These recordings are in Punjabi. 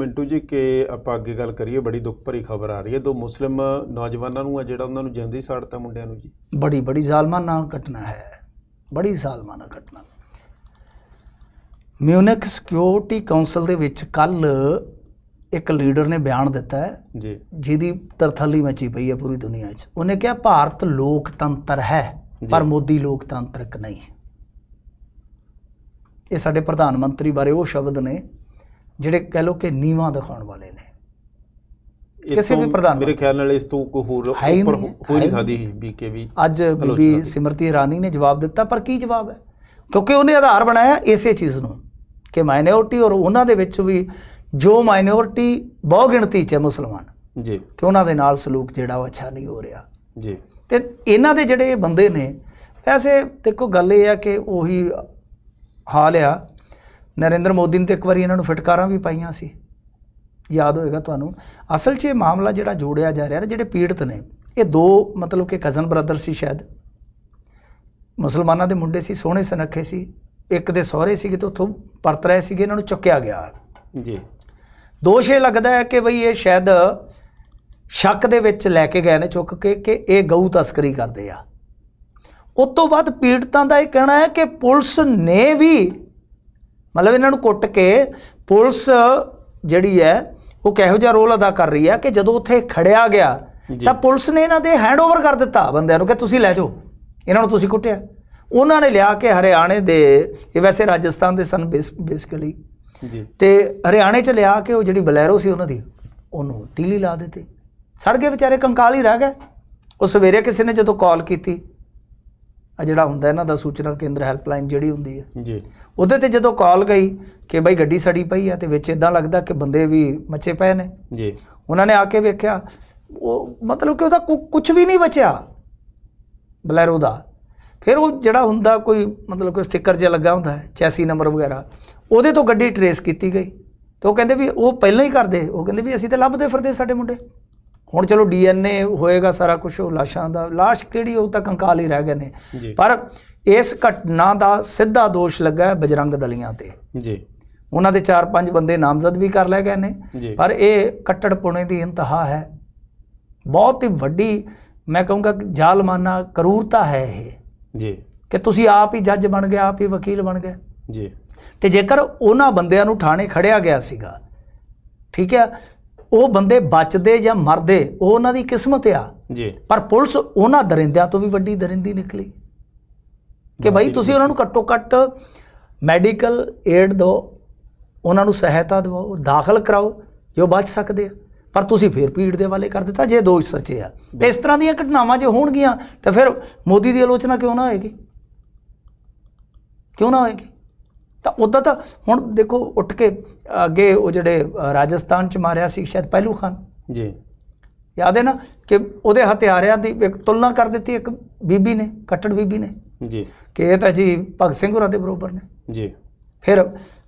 ਮਿੰਟੂ ਜੀ ਕਿ ਆਪਾਂ ਅੱਗੇ ਗੱਲ ਕਰੀਏ ਬੜੀ ਦੁੱਖ ਭਰੀ ਖਬਰ ਆ ਰਹੀ ਹੈ ਦੋ ਮੁਸਲਮ ਨੌਜਵਾਨਾਂ ਨੂੰ ਆ ਜਿਹੜਾ ਉਹਨਾਂ ਨੂੰ ਜਿੰਦੀ ਸਾੜਤਾ ਮੁੰਡਿਆਂ ਨੂੰ ਜੀ ਬੜੀ ਬੜੀ ਜ਼ਾਲਮਾਨਾ ਘਟਨਾ ਹੈ ਬੜੀ ਜ਼ਾਲਮਾਨਾ ਘਟਨਾ ਮਿਊਨਿਕ ਸਿਕਿਉਰਿਟੀ ਕਾਉਂਸਲ ਦੇ ਵਿੱਚ ਕੱਲ ਇੱਕ ਲੀਡਰ ਨੇ ਬਿਆਨ ਦਿੱਤਾ ਹੈ ਜੀ ਜਿਹਦੀ ਤਰਥੱਲੀ ਮਚੀ ਪਈ ਹੈ ਪੂਰੀ ਦੁਨੀਆ 'ਚ ਉਹਨੇ ਕਿਹਾ ਭਾਰਤ ਲੋਕਤੰਤਰ ਹੈ ਪਰ ਮੋਦੀ ਲੋਕਤੰਤਰਕ ਨਹੀਂ ਇਹ ਸਾਡੇ ਪ੍ਰਧਾਨ ਮੰਤਰੀ ਬਾਰੇ ਉਹ ਸ਼ਬਦ ਨੇ ਜਿਹੜੇ ਕਹਿ ਲੋ ਕਿ ਨੀਵਾ ਦਿਖਾਉਣ ਵਾਲੇ ਨੇ ਕਿਸੇ ਵੀ ਪ੍ਰਧਾਨ ਮੇਰੇ ਖਿਆਲ ਨਾਲ ਇਸ ਤੋਂ ਕੋਈ ਹੋਰ ਉੱਪਰ ਹੋ ਨਹੀਂ ਸਕਦੀ ਬੀਕੇਵੀ ਅੱਜ ਬੀਬੀ ਸਿਮਰਤੀ ਇਰਾਨੀ ਨੇ ਜਵਾਬ ਦਿੱਤਾ ਪਰ ਕੀ ਜਵਾਬ ਹੈ ਕਿਉਂਕਿ ਉਹਨੇ ਆਧਾਰ ਬਣਾਇਆ ਇਸੇ ਚੀਜ਼ ਨੂੰ ਕਿ ਮਾਈਨੋਰਟੀ ਔਰ ਉਹਨਾਂ ਦੇ ਵਿੱਚ ਵੀ ਜੋ ਮਾਈਨੋਰਟੀ ਬਹੁ ਗਿਣਤੀ ਚ ਹੈ ਮੁਸਲਮਾਨ ਜੀ ਕਿ ਉਹਨਾਂ ਦੇ ਨਾਲ ਸਲੂਕ ਜਿਹੜਾ ਉਹ ਅੱਛਾ ਨਹੀਂ ਹੋ ਰਿਹਾ ਜੀ ਤੇ ਇਹਨਾਂ ਦੇ ਜਿਹੜੇ ਬੰਦੇ ਨੇ ਐਸੇ ਦੇਖੋ ਗੱਲ ਇਹ ਆ ਕਿ ਉਹੀ ਹਾਲ ਆ ਨਰਿੰਦਰ ਮੋਦੀ ਨੇ ਤੇ ਇੱਕ ਵਾਰੀ ਇਹਨਾਂ ਨੂੰ ਫਟਕਾਰਾਂ ਵੀ ਪਾਈਆਂ ਸੀ ਯਾਦ ਹੋਏਗਾ ਤੁਹਾਨੂੰ ਅਸਲ 'ਚ ਇਹ ਮਾਮਲਾ ਜਿਹੜਾ ਜੋੜਿਆ ਜਾ ਰਿਹਾ ਜਿਹੜੇ ਪੀੜਤ ਨੇ ਇਹ ਦੋ ਮਤਲਬ ਕਿ ਕਜ਼ਨ ਬ੍ਰਦਰ ਸੀ ਸ਼ਾਇਦ ਮੁਸਲਮਾਨਾਂ ਦੇ ਮੁੰਡੇ ਸੀ ਸੋਹਣੇ ਸੁਨੱਖੇ ਸੀ ਇੱਕ ਦੇ ਸਹੁਰੇ ਸੀਗੇ ਤੇ ਉੱਥੋਂ ਪਰਤ ਰਹੇ ਸੀਗੇ ਇਹਨਾਂ ਨੂੰ ਚੁੱਕਿਆ ਗਿਆ ਜੀ ਦੋਸ਼ ਇਹ ਲੱਗਦਾ ਹੈ ਕਿ ਬਈ ਇਹ ਸ਼ਾਇਦ ਸ਼ੱਕ ਦੇ ਵਿੱਚ ਲੈ ਕੇ ਗਏ ਨੇ ਚੁੱਕ ਕੇ ਕਿ ਇਹ ਗਊ ਤਸਕਰੀ ਕਰਦੇ ਆ ਉਸ ਤੋਂ ਬਾਅਦ ਪੀੜਤਾਂ ਦਾ ਇਹ ਕਹਿਣਾ ਹੈ ਕਿ ਪੁਲਿਸ ਨੇ ਵੀ ਮਤਲਬ ਇਹਨਾਂ ਨੂੰ ਕੁੱਟ ਕੇ ਪੁਲਿਸ ਜਿਹੜੀ ਹੈ ਉਹ ਕਿਹੋ ਜਿਹਾ ਰੋਲ ਅਦਾ ਕਰ ਰਹੀ ਹੈ ਕਿ ਜਦੋਂ ਉੱਥੇ ਖੜਿਆ ਗਿਆ ਤਾਂ ਪੁਲਿਸ ਨੇ ਇਹਨਾਂ ਦੇ ਹੈਂਡਓਵਰ ਕਰ ਦਿੱਤਾ ਬੰਦਿਆਂ ਨੂੰ ਕਿ ਤੁਸੀਂ ਲੈ ਜਾਓ ਇਹਨਾਂ ਨੂੰ ਤੁਸੀਂ ਕੁੱਟਿਆ ਉਹਨਾਂ ਨੇ ਲਿਆ ਕੇ ਹਰਿਆਣੇ ਦੇ ਇਹ ਵੈਸੇ ਰਾਜਸਥਾਨ ਦੇ ਸਨ ਬੇਸਿਕਲੀ ਜੀ ਤੇ ਹਰਿਆਣੇ ਚ ਲਿਆ ਕੇ ਉਹ ਜਿਹੜੀ ਬਲੈਰੋ ਸੀ ਉਹਨਾਂ ਦੀ ਉਹਨੂੰ ਤੀਲੀ ਲਾ ਦਿੱਤੀ ਸੜ ਗਏ ਵਿਚਾਰੇ ਕੰਕਾਲ ਹੀ ਰਹਿ ਗਏ ਉਹ ਸਵੇਰੇ ਕਿਸੇ ਨੇ ਜਦੋਂ ਕਾਲ ਕੀਤੀ ਆ ਜਿਹੜਾ ਹੁੰਦਾ ਇਹਨਾਂ ਦਾ ਸੂਚਨਾ ਕੇਂਦਰ ਹੈਲਪਲਾਈਨ ਜਿਹੜੀ ਹੁੰਦੀ ਹੈ ਜੀ ਉਹਦੇ ਤੇ ਜਦੋਂ ਕਾਲ ਗਈ ਕਿ ਭਾਈ ਗੱਡੀ ਸੜੀ ਪਈ ਆ ਤੇ ਵਿੱਚ ਇਦਾਂ ਲੱਗਦਾ ਕਿ ਬੰਦੇ ਵੀ ਮੱਚੇ ਪਏ ਨੇ ਜੀ ਉਹਨਾਂ ਨੇ ਆ ਕੇ ਵੇਖਿਆ ਉਹ ਮਤਲਬ ਕਿ ਉਹਦਾ ਕੁਝ ਵੀ ਨਹੀਂ ਬਚਿਆ ਬਲੈਰੋ ਦਾ ਫਿਰ ਉਹ ਜਿਹੜਾ ਹੁੰਦਾ ਕੋਈ ਮਤਲਬ ਕੋਈ ਸਟicker ਜਿਹਾ ਲੱਗਾ ਹੁੰਦਾ ਚੈਸੀ ਨੰਬਰ ਵਗੈਰਾ ਉਹਦੇ ਤੋਂ ਗੱਡੀ ਟਰੇਸ ਕੀਤੀ ਗਈ ਤੇ ਉਹ ਕਹਿੰਦੇ ਵੀ ਉਹ ਪਹਿਲਾਂ ਹੀ ਕਰਦੇ ਉਹ ਕਹਿੰਦੇ ਵੀ ਅਸੀਂ ਤਾਂ ਲੱਭਦੇ ਫਿਰਦੇ ਸਾਡੇ ਮੁੰਡੇ ਹੁਣ ਚਲੋ ਡੀਐਨਏ ਹੋਏਗਾ ਸਾਰਾ ਕੁਝ ਉਹ ਲਾਸ਼ਾਂ ਦਾ ਲਾਸ਼ ਕਿਹੜੀ ਉਹ ਤਾਂ ਕੰਕਾਲ ਹੀ ਰਹਿ ਗਏ ਨੇ ਪਰ ਇਸ ਘਟਨਾ ਦਾ ਸਿੱਧਾ ਦੋਸ਼ ਲੱਗਾ ਹੈ ਬਜਰੰਗ ਦਲੀਆਂ ਤੇ ਜੀ ਉਹਨਾਂ ਦੇ 4-5 ਬੰਦੇ ਨਾਮਜ਼ਦ ਵੀ ਕਰ ਲਏ ਗਏ ਨੇ ਪਰ ਇਹ ਕੱਟੜਪੁਣੇ ਦੀ ਇੰਤਹਾ ਹੈ ਬਹੁਤ ਹੀ ਵੱਡੀ ਮੈਂ ਕਹੂੰਗਾ ਜਾਲਮਾਨਾ ਕਰੂਰਤਾ ਹੈ ਇਹ ਜੀ ਕਿ ਤੁਸੀਂ ਆਪ ਹੀ ਜੱਜ ਬਣ ਗਏ ਆਪ ਹੀ ਵਕੀਲ ਬਣ ਗਏ ਜੀ ਤੇ ਜੇਕਰ ਉਹਨਾਂ ਬੰਦਿਆਂ ਨੂੰ ਥਾਣੇ ਖੜਿਆ ਗਿਆ ਸੀਗਾ ਠੀਕ ਹੈ ਉਹ ਬੰਦੇ ਬਚਦੇ ਜਾਂ ਮਰਦੇ ਉਹ ਉਹਨਾਂ ਦੀ ਕਿਸਮਤ ਆ ਜੀ ਪਰ ਪੁਲਿਸ ਉਹਨਾਂ ਦਰਿੰਦਿਆਂ ਤੋਂ ਵੀ ਵੱਡੀ ਦਰਿੰਦੀ ਨਿਕਲੀ ਕਿ ਭਾਈ ਤੁਸੀਂ ਉਹਨਾਂ ਨੂੰ ਘੱਟੋ ਘੱਟ ਮੈਡੀਕਲ ਏਡ ਦਿਓ ਉਹਨਾਂ ਨੂੰ ਸਹਾਇਤਾ ਦਿਵਾਓ ਦਾਖਲ ਕਰਾਓ ਜੋ ਬਚ ਸਕਦੇ ਆ ਪਰ ਤੁਸੀਂ ਫੇਰ ਪੀੜ ਦੇ ਵਾਲੇ ਕਰ ਦਿੱਤਾ ਜੇ ਦੋਸ਼ ਸੱਚੇ ਆ ਤੇ ਇਸ ਤਰ੍ਹਾਂ ਦੀਆਂ ਘਟਨਾਵਾਂ ਜੇ ਹੋਣਗੀਆਂ ਤਾਂ ਫਿਰ ਮੋਦੀ ਦੀ ਆਲੋਚਨਾ ਕਿਉਂ ਨਾ ਹੋਏਗੀ ਕਿਉਂ ਨਾ ਹੋਏਗੀ ਤਾਂ ਉਦਾਂ ਤਾਂ ਹੁਣ ਦੇਖੋ ਉੱਠ ਕੇ ਅੱਗੇ ਉਹ ਜਿਹੜੇ ਰਾਜਸਥਾਨ ਚ ਮਾਰਿਆ ਸੀ ਸ਼ਾਇਦ ਪਹਿਲੂ ਖਾਨ ਜੀ ਯਾਦ ਹੈ ਨਾ ਕਿ ਉਹਦੇ ਹਥਿਆਰਿਆਂ ਦੀ ਇੱਕ ਤੁਲਨਾ ਕਰ ਦਿੱਤੀ ਇੱਕ ਬੀਬੀ ਨੇ ਕੱਟੜ ਬੀਬੀ ਨੇ ਜੀ ਕਿ ਇਹ ਤਾਂ ਜੀ ਭਗਤ ਸਿੰਘ ਹੋਰਾਂ ਦੇ ਬਰੋਬਰ ਨੇ ਜੀ ਫਿਰ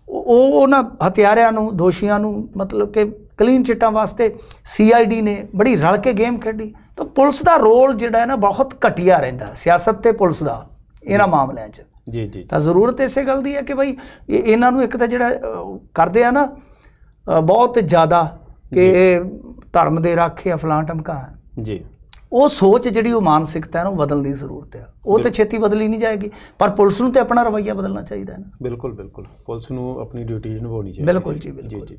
ਉਹ ਉਹਨਾਂ ਹਥਿਆਰਿਆਂ ਨੂੰ ਦੋਸ਼ੀਆਂ ਨੂੰ ਮਤਲਬ ਕਿ ਕਲੀਨ ਚਿੱਟਾਂ ਵਾਸਤੇ ਸੀਆਈਡੀ ਨੇ ਬੜੀ ਰਲ ਕੇ ਗੇਮ ਖੇਡੀ ਤਾਂ ਪੁਲਿਸ ਦਾ ਰੋਲ ਜਿਹੜਾ ਹੈ ਨਾ ਬਹੁਤ ਘਟਿਆ ਰਹਿੰਦਾ ਸਿਆਸਤ ਤੇ ਪੁਲਿਸ ਦਾ ਇਹਨਾਂ ਮਾਮਲਿਆਂ 'ਚ ਜੀ ਜੀ ਤਾਂ ਜ਼ਰੂਰਤ ਇਸੇ ਗੱਲ ਦੀ ਹੈ ਕਿ ਭਾਈ ਇਹਨਾਂ ਨੂੰ ਇੱਕ ਤਾਂ ਜਿਹੜਾ ਕਰਦੇ ਆ ਨਾ ਬਹੁਤ ਜ਼ਿਆਦਾ ਕਿ ਧਰਮ ਦੇ ਰਾਖੇ ਆ ਫਲਾਂ ਟਮਕਾ ਜੀ ਉਹ ਸੋਚ ਜਿਹੜੀ ਉਹ ਮਾਨਸਿਕਤਾ ਨੂੰ ਬਦਲਣ ਦੀ ਜ਼ਰੂਰਤ ਹੈ ਉਹ ਤੇ ਛੇਤੀ ਬਦਲੀ ਨਹੀਂ ਜਾਏਗੀ ਪਰ ਪੁਲਿਸ ਨੂੰ ਤੇ ਆਪਣਾ ਰਵਈਆ ਬਦਲਣਾ ਚਾਹੀਦਾ ਹੈ ਨਾ ਬਿਲਕੁਲ ਬਿਲਕੁਲ ਪੁਲਿਸ ਨੂੰ ਆਪਣੀ ਡਿਊਟੀ ਨਿਭਾਉਣੀ ਚਾਹੀਦੀ ਹੈ ਬਿਲਕੁਲ ਜੀ ਬਿਲਕੁਲ